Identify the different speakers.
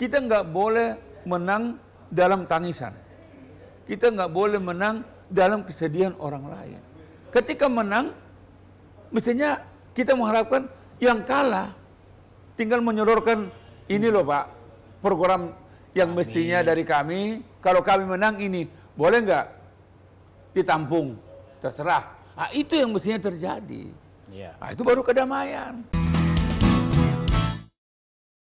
Speaker 1: Kita nggak boleh menang dalam tangisan. Kita nggak boleh menang dalam kesedihan orang lain. Ketika menang, mestinya kita mengharapkan yang kalah tinggal menyodorkan ini loh Pak, program yang kami. mestinya dari kami, kalau kami menang ini, boleh nggak ditampung? Terserah. Nah, itu yang mestinya terjadi. Nah, itu baru kedamaian.